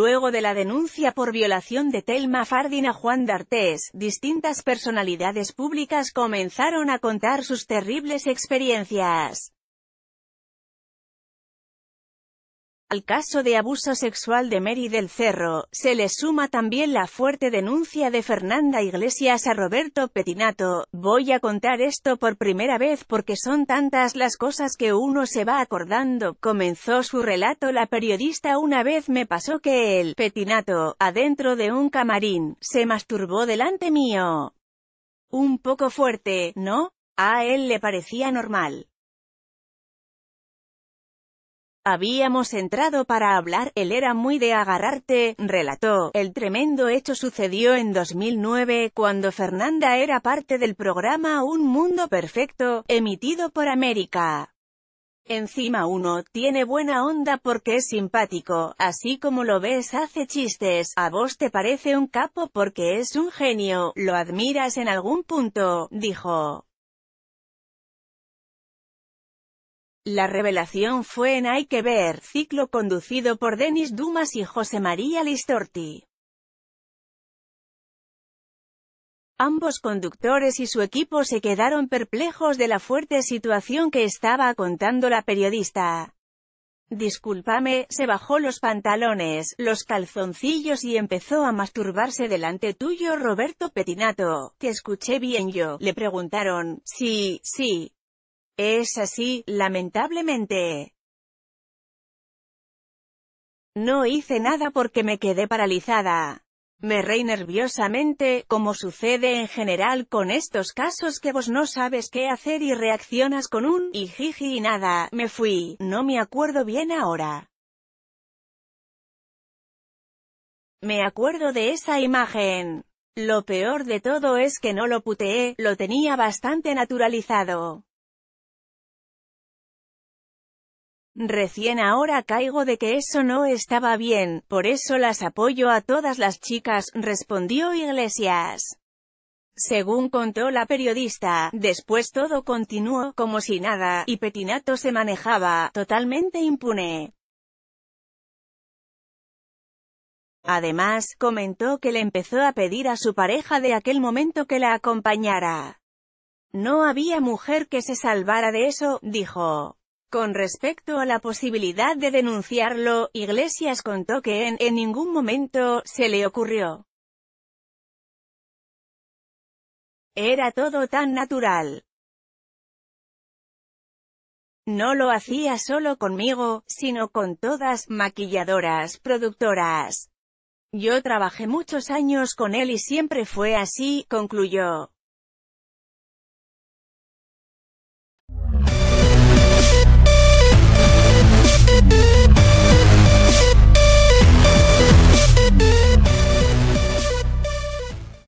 Luego de la denuncia por violación de Telma Fardin a Juan D'Artés, distintas personalidades públicas comenzaron a contar sus terribles experiencias. Al caso de abuso sexual de Mary del Cerro, se le suma también la fuerte denuncia de Fernanda Iglesias a Roberto Petinato. Voy a contar esto por primera vez porque son tantas las cosas que uno se va acordando. Comenzó su relato la periodista una vez me pasó que el Petinato, adentro de un camarín, se masturbó delante mío. Un poco fuerte, ¿no? A él le parecía normal. Habíamos entrado para hablar, él era muy de agarrarte, relató. El tremendo hecho sucedió en 2009, cuando Fernanda era parte del programa Un Mundo Perfecto, emitido por América. Encima uno, tiene buena onda porque es simpático, así como lo ves hace chistes, a vos te parece un capo porque es un genio, lo admiras en algún punto, dijo. La revelación fue en Hay que ver, ciclo conducido por Denis Dumas y José María Listorti. Ambos conductores y su equipo se quedaron perplejos de la fuerte situación que estaba contando la periodista. Discúlpame, se bajó los pantalones, los calzoncillos y empezó a masturbarse delante tuyo Roberto Petinato. Te escuché bien yo, le preguntaron. Sí, sí, es así, lamentablemente. No hice nada porque me quedé paralizada. Me reí nerviosamente, como sucede en general con estos casos que vos no sabes qué hacer y reaccionas con un, y y nada, me fui, no me acuerdo bien ahora. Me acuerdo de esa imagen. Lo peor de todo es que no lo puteé, lo tenía bastante naturalizado. Recién ahora caigo de que eso no estaba bien, por eso las apoyo a todas las chicas, respondió Iglesias. Según contó la periodista, después todo continuó, como si nada, y Petinato se manejaba, totalmente impune. Además, comentó que le empezó a pedir a su pareja de aquel momento que la acompañara. No había mujer que se salvara de eso, dijo. Con respecto a la posibilidad de denunciarlo, Iglesias contó que en, ningún momento, se le ocurrió. Era todo tan natural. No lo hacía solo conmigo, sino con todas, maquilladoras, productoras. Yo trabajé muchos años con él y siempre fue así, concluyó.